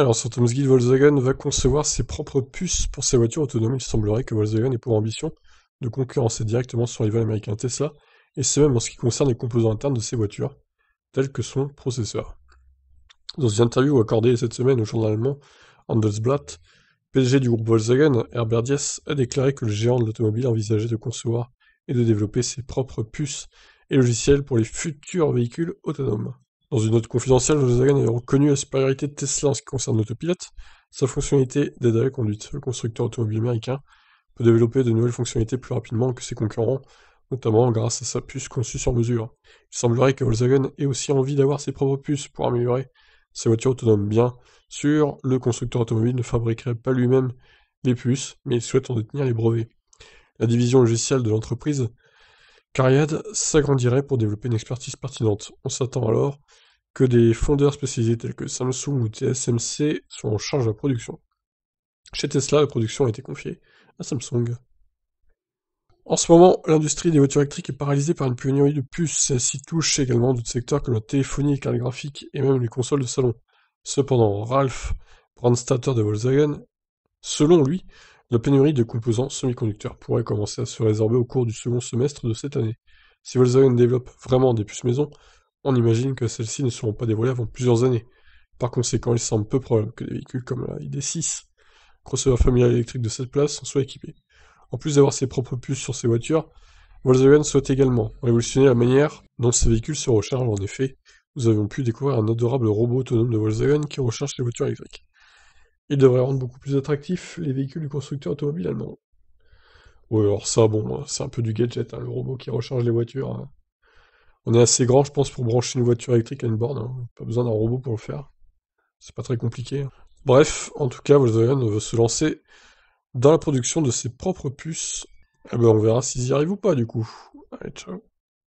Alors sur Thomas Volkswagen va concevoir ses propres puces pour ses voitures autonomes. Il semblerait que Volkswagen ait pour ambition de concurrencer directement son rival américain Tesla, et c'est même en ce qui concerne les composants internes de ses voitures, tels que son processeur. Dans une interview accordée cette semaine au journal allemand Handelsblatt, PDG du groupe Volkswagen, Herbert Diess, a déclaré que le géant de l'automobile envisageait de concevoir et de développer ses propres puces et logiciels pour les futurs véhicules autonomes. Dans une note confidentielle, Volkswagen a reconnu la supériorité de Tesla en ce qui concerne l'autopilote, sa fonctionnalité d'aide à la conduite. Le constructeur automobile américain peut développer de nouvelles fonctionnalités plus rapidement que ses concurrents, notamment grâce à sa puce conçue sur mesure. Il semblerait que Volkswagen ait aussi envie d'avoir ses propres puces pour améliorer ses voitures autonome. Bien sûr, le constructeur automobile ne fabriquerait pas lui-même les puces, mais il souhaite en détenir les brevets. La division logicielle de l'entreprise Cariad s'agrandirait pour développer une expertise pertinente. On s'attend alors que des fondeurs spécialisés tels que Samsung ou TSMC soient en charge de la production. Chez Tesla, la production a été confiée à Samsung. En ce moment, l'industrie des voitures électriques est paralysée par une pénurie de puces. Celle-ci touche également d'autres secteurs comme la téléphonie, les cartes graphiques et même les consoles de salon. Cependant, Ralph Brandstatter de Volkswagen, selon lui, la pénurie de composants semi-conducteurs pourrait commencer à se résorber au cours du second semestre de cette année. Si Volkswagen développe vraiment des puces maison, on imagine que celles-ci ne seront pas dévoilées avant plusieurs années. Par conséquent, il semble peu probable que des véhicules comme la ID6, crossover familial électrique de cette place, en soient équipés. En plus d'avoir ses propres puces sur ses voitures, Volkswagen souhaite également révolutionner la manière dont ces véhicules se rechargent. En effet, nous avons pu découvrir un adorable robot autonome de Volkswagen qui recharge les voitures électriques. Il devrait rendre beaucoup plus attractif les véhicules du constructeur automobile allemand. Oui, alors ça, bon, hein, c'est un peu du gadget, hein, le robot qui recharge les voitures. Hein. On est assez grand, je pense, pour brancher une voiture électrique à une borne. Pas besoin d'un robot pour le faire. C'est pas très compliqué. Bref, en tout cas, Volkswagen veut se lancer dans la production de ses propres puces. Eh ben, on verra s'ils y arrivent ou pas, du coup. Allez, ciao.